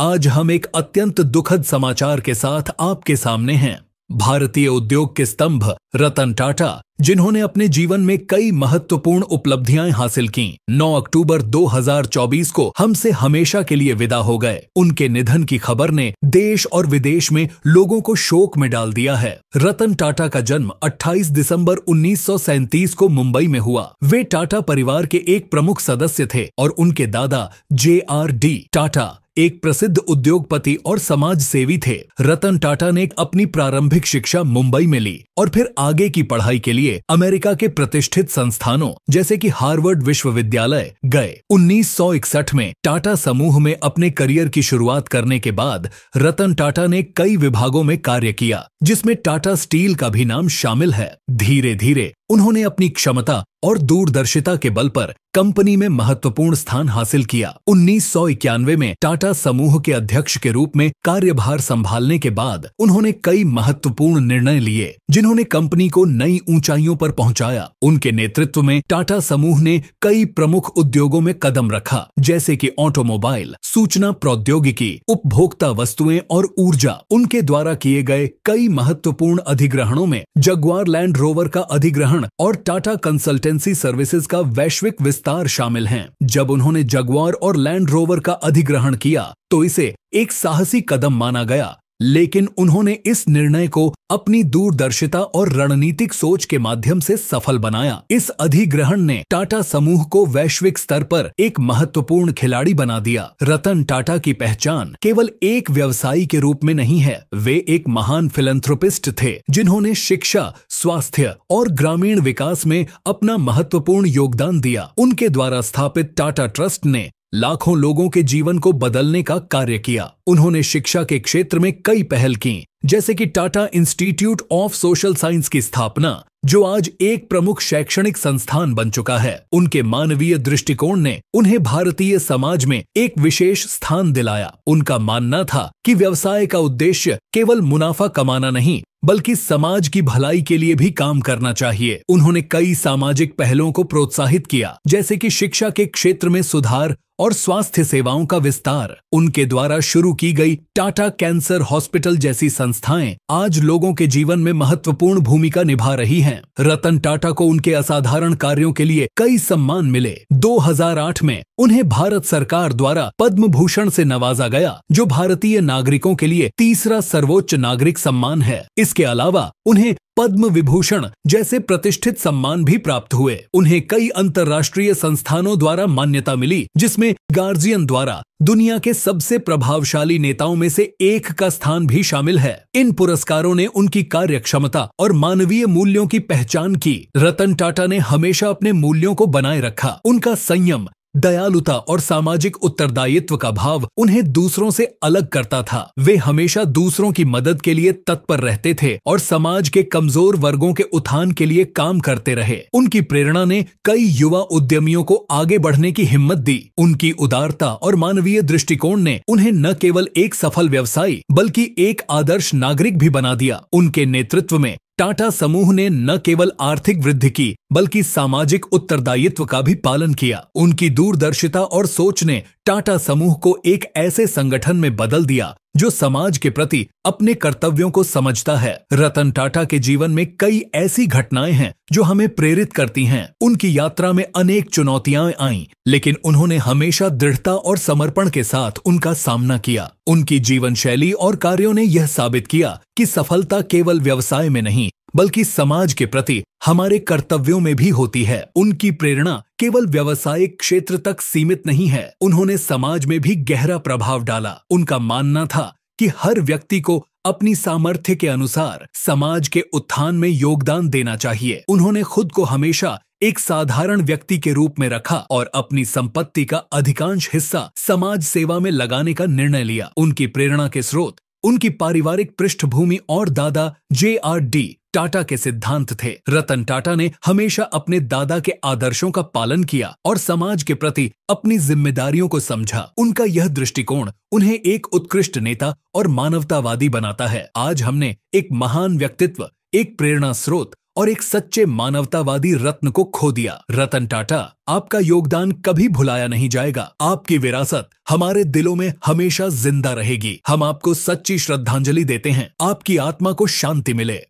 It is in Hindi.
आज हम एक अत्यंत दुखद समाचार के साथ आपके सामने हैं भारतीय उद्योग के स्तंभ रतन टाटा जिन्होंने अपने जीवन में कई महत्वपूर्ण उपलब्धियां हासिल की 9 अक्टूबर 2024 को हमसे हमेशा के लिए विदा हो गए उनके निधन की खबर ने देश और विदेश में लोगों को शोक में डाल दिया है रतन टाटा का जन्म 28 दिसंबर उन्नीस को मुंबई में हुआ वे टाटा परिवार के एक प्रमुख सदस्य थे और उनके दादा जे आर डी टाटा एक प्रसिद्ध उद्योगपति और समाज सेवी थे रतन टाटा ने अपनी प्रारंभिक शिक्षा मुंबई में ली और फिर आगे की पढ़ाई के लिए अमेरिका के प्रतिष्ठित संस्थानों जैसे कि हार्वर्ड विश्वविद्यालय गए 1961 में टाटा समूह में अपने करियर की शुरुआत करने के बाद रतन टाटा ने कई विभागों में कार्य किया जिसमें टाटा स्टील का भी नाम शामिल है धीरे धीरे उन्होंने अपनी क्षमता और दूरदर्शिता के बल पर कंपनी में महत्वपूर्ण स्थान हासिल किया उन्नीस में टाटा समूह के अध्यक्ष के रूप में कार्यभार संभालने के बाद उन्होंने कई महत्वपूर्ण निर्णय लिए जिन्होंने कंपनी को नई ऊंचाइयों पर पहुंचाया उनके नेतृत्व में टाटा समूह ने कई प्रमुख उद्योगों में कदम रखा जैसे की ऑटोमोबाइल सूचना प्रौद्योगिकी उपभोक्ता वस्तुएं और ऊर्जा उनके द्वारा किए गए कई महत्वपूर्ण अधिग्रहणों में जगुआर लैंड रोवर का अधिग्रहण और टाटा कंसल्टेंसी सर्विसेज का वैश्विक विस्तार शामिल हैं। जब उन्होंने जगुआर और लैंड रोवर का अधिग्रहण किया तो इसे एक साहसी कदम माना गया लेकिन उन्होंने इस निर्णय को अपनी दूरदर्शिता और रणनीतिक सोच के माध्यम से सफल बनाया इस अधिग्रहण ने टाटा समूह को वैश्विक स्तर पर एक महत्वपूर्ण खिलाड़ी बना दिया रतन टाटा की पहचान केवल एक व्यवसायी के रूप में नहीं है वे एक महान फिलंथ्रोपिस्ट थे जिन्होंने शिक्षा स्वास्थ्य और ग्रामीण विकास में अपना महत्वपूर्ण योगदान दिया उनके द्वारा स्थापित टाटा ट्रस्ट ने लाखों लोगों के जीवन को बदलने का कार्य किया उन्होंने शिक्षा के क्षेत्र में कई पहल की जैसे कि Tata institute of social science की स्थापना जो आज एक प्रमुख शैक्षणिक संस्थान बन चुका है उनके मानवीय दृष्टिकोण ने उन्हें भारतीय समाज में एक विशेष स्थान दिलाया उनका मानना था कि व्यवसाय का उद्देश्य केवल मुनाफा कमाना नहीं बल्कि समाज की भलाई के लिए भी काम करना चाहिए उन्होंने कई सामाजिक पहलुओं को प्रोत्साहित किया जैसे कि शिक्षा के क्षेत्र में सुधार और स्वास्थ्य सेवाओं का विस्तार उनके द्वारा शुरू की गई टाटा कैंसर हॉस्पिटल जैसी संस्थाएं आज लोगों के जीवन में महत्वपूर्ण भूमिका निभा रही हैं हैं रतन टाटा को उनके असाधारण कार्यों के लिए कई सम्मान मिले 2008 में उन्हें भारत सरकार द्वारा पद्म भूषण से नवाजा गया जो भारतीय नागरिकों के लिए तीसरा सर्वोच्च नागरिक सम्मान है इसके अलावा उन्हें पद्म विभूषण जैसे प्रतिष्ठित सम्मान भी प्राप्त हुए उन्हें कई अंतर्राष्ट्रीय संस्थानों द्वारा मान्यता मिली जिसमें गार्जियन द्वारा दुनिया के सबसे प्रभावशाली नेताओं में से एक का स्थान भी शामिल है इन पुरस्कारों ने उनकी कार्य क्षमता और मानवीय मूल्यों की पहचान की रतन टाटा ने हमेशा अपने मूल्यों को बनाए रखा उनका संयम दयालुता और सामाजिक उत्तरदायित्व का भाव उन्हें दूसरों से अलग करता था वे हमेशा दूसरों की मदद के लिए तत्पर रहते थे और समाज के कमजोर वर्गों के उत्थान के लिए काम करते रहे उनकी प्रेरणा ने कई युवा उद्यमियों को आगे बढ़ने की हिम्मत दी उनकी उदारता और मानवीय दृष्टिकोण ने उन्हें न केवल एक सफल व्यवसायी बल्कि एक आदर्श नागरिक भी बना दिया उनके नेतृत्व में टाटा समूह ने न केवल आर्थिक वृद्धि की बल्कि सामाजिक उत्तरदायित्व का भी पालन किया उनकी दूरदर्शिता और सोच ने टाटा समूह को एक ऐसे संगठन में बदल दिया जो समाज के प्रति अपने कर्तव्यों को समझता है रतन टाटा के जीवन में कई ऐसी घटनाएं हैं जो हमें प्रेरित करती हैं उनकी यात्रा में अनेक चुनौतियां आईं लेकिन उन्होंने हमेशा दृढ़ता और समर्पण के साथ उनका सामना किया उनकी जीवन शैली और कार्यों ने यह साबित किया कि सफलता केवल व्यवसाय में नहीं बल्कि समाज के प्रति हमारे कर्तव्यों में भी होती है उनकी प्रेरणा केवल व्यवसायिक क्षेत्र तक सीमित नहीं है उन्होंने समाज में भी गहरा प्रभाव डाला उनका मानना था कि हर व्यक्ति को अपनी सामर्थ्य के अनुसार समाज के उत्थान में योगदान देना चाहिए उन्होंने खुद को हमेशा एक साधारण व्यक्ति के रूप में रखा और अपनी संपत्ति का अधिकांश हिस्सा समाज सेवा में लगाने का निर्णय लिया उनकी प्रेरणा के स्रोत उनकी पारिवारिक पृष्ठभूमि और दादा जे आर डी टाटा के सिद्धांत थे रतन टाटा ने हमेशा अपने दादा के आदर्शों का पालन किया और समाज के प्रति अपनी जिम्मेदारियों को समझा उनका यह दृष्टिकोण उन्हें एक उत्कृष्ट नेता और मानवतावादी बनाता है आज हमने एक महान व्यक्तित्व एक प्रेरणा स्रोत और एक सच्चे मानवतावादी रत्न को खो दिया रतन टाटा आपका योगदान कभी भुलाया नहीं जाएगा आपकी विरासत हमारे दिलों में हमेशा जिंदा रहेगी हम आपको सच्ची श्रद्धांजलि देते हैं आपकी आत्मा को शांति मिले